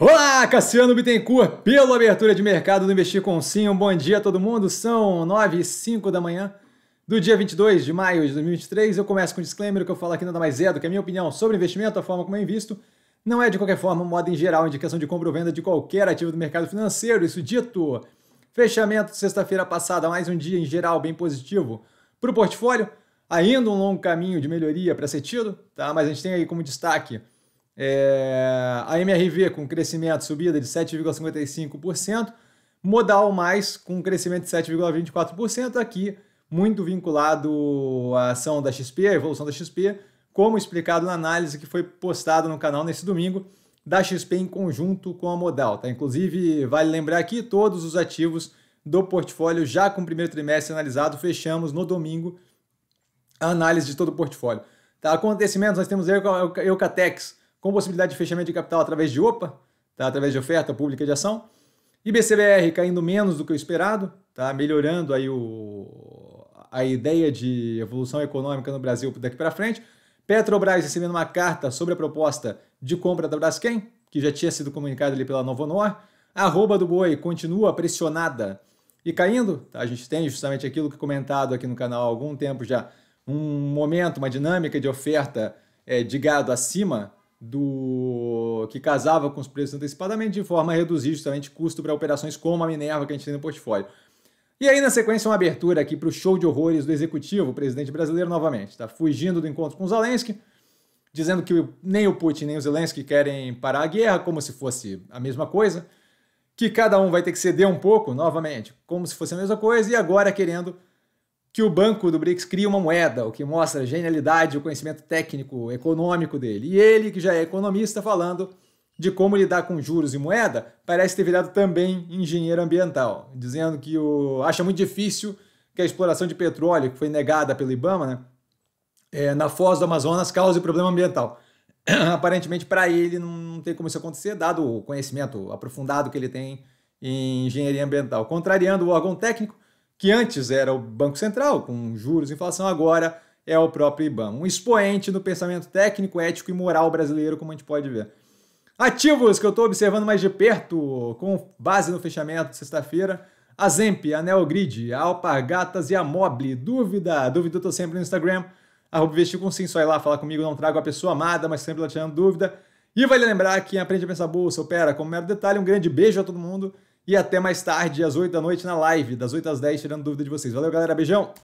Olá, Cassiano Bittencourt, pela abertura de mercado do Investir com Sim. Um bom dia a todo mundo. São 9 e 5 da manhã do dia 22 de maio de 2023. Eu começo com um disclaimer: o que eu falo aqui nada mais é do que a minha opinião sobre investimento, a forma como eu invisto. Não é, de qualquer forma, modo em geral, indicação de compra ou venda de qualquer ativo do mercado financeiro. Isso dito, fechamento de sexta-feira passada, mais um dia em geral bem positivo para o portfólio. Ainda um longo caminho de melhoria para ser tido, tá? mas a gente tem aí como destaque é, a MRV com crescimento, subida de 7,55%, modal mais com crescimento de 7,24%, aqui muito vinculado à ação da XP, à evolução da XP, como explicado na análise que foi postada no canal nesse domingo, da XP em conjunto com a modal. Tá? Inclusive, vale lembrar aqui todos os ativos do portfólio já com o primeiro trimestre analisado, fechamos no domingo a análise de todo o portfólio. Tá? Acontecimentos, nós temos a Eucatex com possibilidade de fechamento de capital através de OPA, tá? através de oferta pública de ação. IBCBR caindo menos do que o esperado, tá? melhorando aí o, a ideia de evolução econômica no Brasil daqui para frente. Petrobras recebendo uma carta sobre a proposta de compra da Braskem, que já tinha sido comunicada ali pela Novonor. A arroba do boi continua pressionada e caindo. Tá? A gente tem justamente aquilo que comentado aqui no canal há algum tempo já, um momento, uma dinâmica de oferta é, de gado acima do que casava com os preços antecipadamente, de forma a reduzir justamente custo para operações como a Minerva que a gente tem no portfólio. E aí, na sequência, uma abertura aqui para o show de horrores do executivo, o presidente brasileiro novamente, está fugindo do encontro com Zelensky, dizendo que nem o Putin nem o Zelensky querem parar a guerra, como se fosse a mesma coisa, que cada um vai ter que ceder um pouco, novamente, como se fosse a mesma coisa, e agora querendo que o banco do BRICS cria uma moeda, o que mostra a genialidade, o conhecimento técnico, econômico dele. E ele, que já é economista, falando de como lidar com juros e moeda, parece ter virado também engenheiro ambiental, dizendo que o, acha muito difícil que a exploração de petróleo, que foi negada pelo IBAMA, né, é, na foz do Amazonas, cause problema ambiental. Aparentemente, para ele, não tem como isso acontecer, dado o conhecimento aprofundado que ele tem em engenharia ambiental. Contrariando o órgão técnico, que antes era o Banco Central, com juros e inflação, agora é o próprio IBAN. Um expoente do pensamento técnico, ético e moral brasileiro, como a gente pode ver. Ativos que eu estou observando mais de perto, com base no fechamento de sexta-feira, a Zemp, a Neogrid, a Alpargatas e a Mobile. Dúvida? Dúvida eu estou sempre no Instagram, arroba investir com sim, só ir lá falar comigo, não trago a pessoa amada, mas sempre lá tirando dúvida. E vale lembrar que aprende a pensar bolsa, opera como mero detalhe. Um grande beijo a todo mundo e até mais tarde, às 8 da noite, na live, das 8 às 10, tirando dúvida de vocês. Valeu, galera. Beijão!